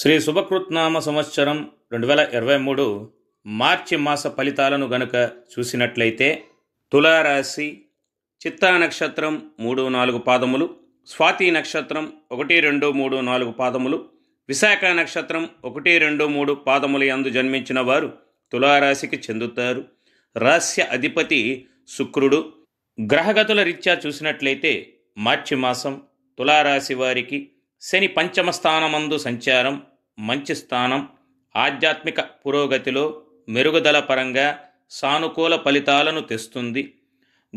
శ్రీ శుభకృత్నామ సంవత్సరం రెండు వేల ఇరవై మూడు మార్చి మాస ఫలితాలను గనుక చూసినట్లయితే తులారాశి చిత్తా నక్షత్రం మూడు నాలుగు పాదములు స్వాతి నక్షత్రం ఒకటి రెండు మూడు నాలుగు పాదములు విశాఖ నక్షత్రం ఒకటి రెండు మూడు పాదములు యందు జన్మించిన వారు తులారాశికి చెందుతారు రహస్య అధిపతి శుక్రుడు గ్రహగతుల రీత్యా చూసినట్లయితే మార్చి మాసం తులారాశి వారికి శని పంచమ స్థానమందు సంచారం మంచి స్థానం ఆధ్యాత్మిక పురోగతిలో మెరుగుదల పరంగా సానుకూల ఫలితాలను తెస్తుంది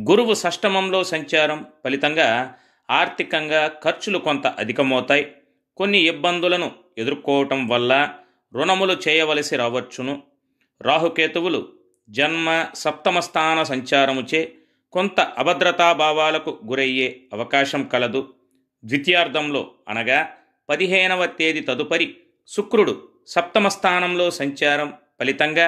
గురువు సష్టమంలో సంచారం ఫలితంగా ఆర్థికంగా ఖర్చులు కొంత అధికమవుతాయి కొన్ని ఇబ్బందులను ఎదుర్కోవటం వల్ల రుణములు చేయవలసి రావచ్చును రాహుకేతువులు జన్మ సప్తమ స్థాన సంచారముచే కొంత అభద్రతాభావాలకు గురయ్యే అవకాశం కలదు ద్వితీయార్థంలో అనగా పదిహేనవ తేదీ తదుపరి శుక్రుడు సప్తమ స్థానంలో సంచారం ఫలితంగా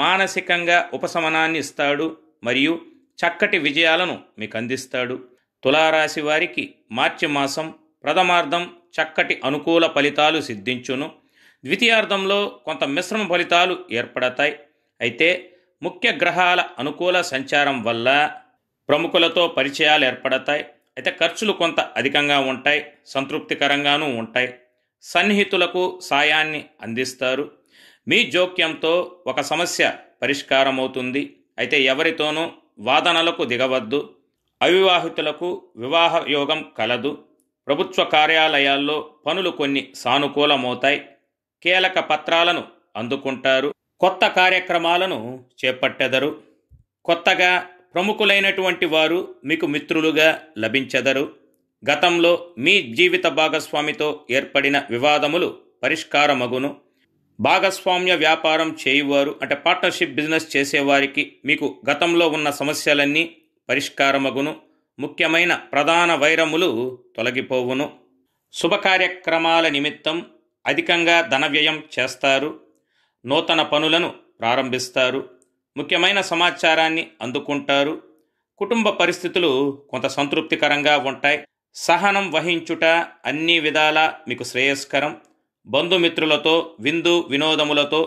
మానసికంగా ఉపశమనాన్ని ఇస్తాడు మరియు చక్కటి విజయాలను మీకు అందిస్తాడు తులారాశి వారికి మార్చి మాసం ప్రథమార్థం చక్కటి అనుకూల ఫలితాలు సిద్ధించును ద్వితీయార్థంలో కొంత మిశ్రమ ఫలితాలు ఏర్పడతాయి అయితే ముఖ్య గ్రహాల అనుకూల సంచారం వల్ల ప్రముఖులతో పరిచయాలు ఏర్పడతాయి అయితే ఖర్చులు కొంత అధికంగా ఉంటాయి సంతృప్తికరంగానూ ఉంటాయి సన్నిహితులకు సాయాన్ని అందిస్తారు మీ జోక్యంతో ఒక సమస్య పరిష్కారమవుతుంది అయితే ఎవరితోనూ వాదనలకు దిగవద్దు అవివాహితులకు వివాహ యోగం కలదు ప్రభుత్వ కార్యాలయాల్లో పనులు కొన్ని సానుకూలమవుతాయి కీలక పత్రాలను అందుకుంటారు కొత్త కార్యక్రమాలను చేపట్టెదరు కొత్తగా ప్రముఖులైనటువంటి వారు మీకు మిత్రులుగా లభించెదరు గతంలో మీ జీవిత భాగస్వామితో ఏర్పడిన వివాదములు పరిష్కారమగును భాగస్వామ్య వ్యాపారం చేయువారు అంటే పార్ట్నర్షిప్ బిజినెస్ చేసేవారికి మీకు గతంలో ఉన్న సమస్యలన్నీ పరిష్కారమగును ముఖ్యమైన ప్రధాన వైరములు తొలగిపోవును శుభకార్యక్రమాల నిమిత్తం అధికంగా ధన వ్యయం చేస్తారు నూతన పనులను ప్రారంభిస్తారు ముఖ్యమైన సమాచారాన్ని అందుకుంటారు కుటుంబ పరిస్థితులు కొంత సంతృప్తికరంగా ఉంటాయి సహనం వహించుట అన్ని విధాల మీకు శ్రేయస్కరం బంధుమిత్రులతో విందు వినోదములతో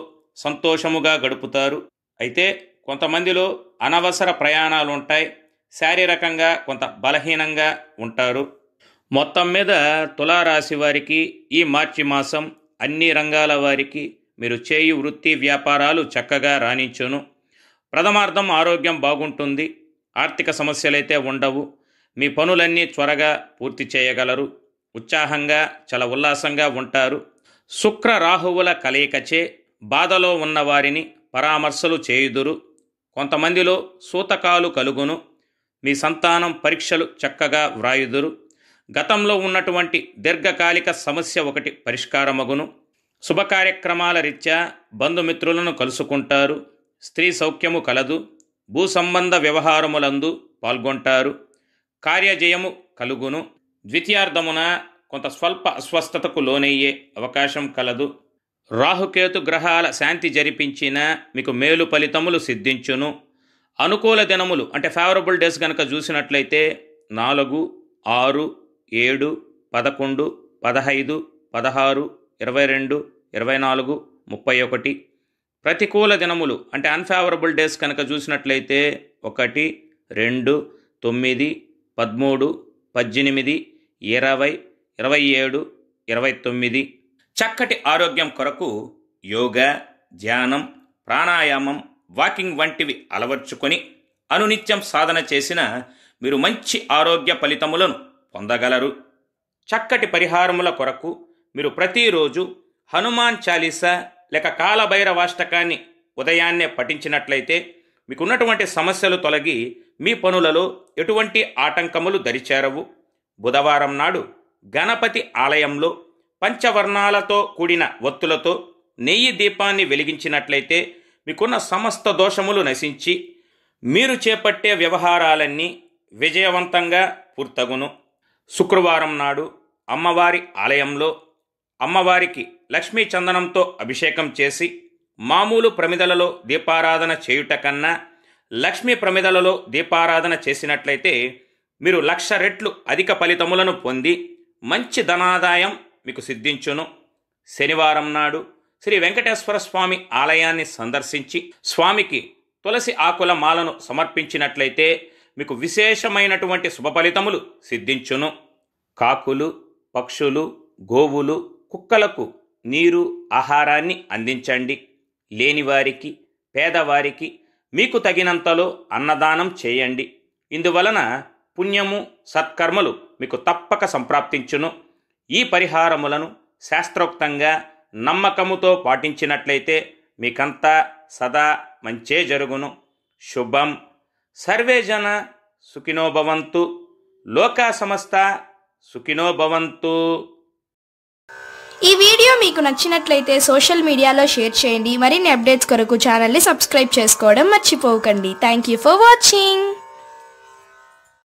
సంతోషముగా గడుపుతారు అయితే కొంతమందిలో అనవసర ప్రయాణాలు ఉంటాయి శారీరకంగా కొంత బలహీనంగా ఉంటారు మొత్తం మీద తులారాశి వారికి ఈ మార్చి మాసం అన్ని రంగాల వారికి మీరు చేయి వృత్తి వ్యాపారాలు చక్కగా రాణించును ప్రథమార్థం ఆరోగ్యం బాగుంటుంది ఆర్థిక సమస్యలైతే ఉండవు మీ పనులన్నీ త్వరగా పూర్తి చేయగలరు ఉత్సాహంగా చాలా ఉల్లాసంగా ఉంటారు శుక్ర రాహువుల కలయికచే బాధలో ఉన్నవారిని పరామర్శలు చేయుదురు కొంతమందిలో సూతకాలు కలుగును మీ సంతానం పరీక్షలు చక్కగా వ్రాయుదురు గతంలో ఉన్నటువంటి దీర్ఘకాలిక సమస్య ఒకటి పరిష్కారమగును శుభకార్యక్రమాల రీత్యా బంధుమిత్రులను కలుసుకుంటారు స్త్రీ సౌఖ్యము కలదు భూసంబంధ వ్యవహారములందు పాల్గొంటారు కార్యజయము కలుగును ద్వితీయార్థమున కొంత స్వల్ప అస్వస్థతకు లోనయ్యే అవకాశం కలదు రాహుకేతు గ్రహాల శాంతి జరిపించిన మీకు మేలు ఫలితములు సిద్ధించును అనుకూల దినములు అంటే ఫేవరబుల్ డేస్ కనుక చూసినట్లయితే నాలుగు ఆరు ఏడు పదకొండు పదహైదు పదహారు ఇరవై రెండు ఇరవై నాలుగు ముప్పై ఒకటి ప్రతికూల దినములు అంటే అన్ఫేవరబుల్ డేస్ కనుక చూసినట్లయితే ఒకటి రెండు తొమ్మిది పదమూడు పద్దెనిమిది ఇరవై ఇరవై ఏడు ఇరవై తొమ్మిది చక్కటి ఆరోగ్యం కొరకు యోగా ధ్యానం ప్రాణాయామం వాకింగ్ వంటివి అలవర్చుకొని అనునిత్యం సాధన చేసిన మీరు మంచి ఆరోగ్య ఫలితములను పొందగలరు చక్కటి పరిహారముల కొరకు మీరు ప్రతిరోజు హనుమాన్ చాలీసా లేక కాలభైరవాష్టకాన్ని ఉదయాన్నే పఠించినట్లయితే మీకున్నటువంటి సమస్యలు తొలగి మీ పనులలో ఎటువంటి ఆటంకములు దరిచేరవు బుధవారం నాడు గణపతి ఆలయంలో పంచవర్ణాలతో కూడిన ఒత్తులతో నెయ్యి దీపాన్ని వెలిగించినట్లయితే మీకున్న సమస్త దోషములు నశించి మీరు చేపట్టే వ్యవహారాలన్నీ విజయవంతంగా పూర్తగును శుక్రవారం నాడు అమ్మవారి ఆలయంలో అమ్మవారికి లక్ష్మీ చందనంతో అభిషేకం చేసి మామూలు ప్రమిదలలో దీపారాధన చేయుట కన్నా లక్ష్మి ప్రమిదలలో దీపారాధన చేసినట్లయితే మీరు లక్ష రెట్లు అధిక ఫలితములను పొంది మంచి ధనాదాయం మీకు సిద్ధించును శనివారం నాడు శ్రీ వెంకటేశ్వర స్వామి ఆలయాన్ని సందర్శించి స్వామికి తులసి ఆకుల మాలను సమర్పించినట్లయితే మీకు విశేషమైనటువంటి శుభ ఫలితములు సిద్ధించును కాకులు పక్షులు గోవులు కుక్కలకు నీరు ఆహారాన్ని అందించండి లేనివారికి పేదవారికి మీకు తగినంతలో అన్నదానం చేయండి ఇందువలన పుణ్యము సత్కర్మలు మీకు తప్పక సంప్రాప్తించును ఈ పరిహారములను శాస్త్రోక్తంగా నమ్మకముతో పాటించినట్లయితే మీకంతా సదా మంచే జరుగును శుభం సర్వేజన సుఖినోభవంతు లోకా సమస్త సుఖినోభవంతు ఈ వీడియో మీకు నచ్చినట్లయితే సోషల్ మీడియాలో షేర్ చేయండి మరిన్ని అప్డేట్స్ కొరకు ఛానల్ని సబ్స్క్రైబ్ చేసుకోవడం మర్చిపోకండి థ్యాంక్ ఫర్ వాచింగ్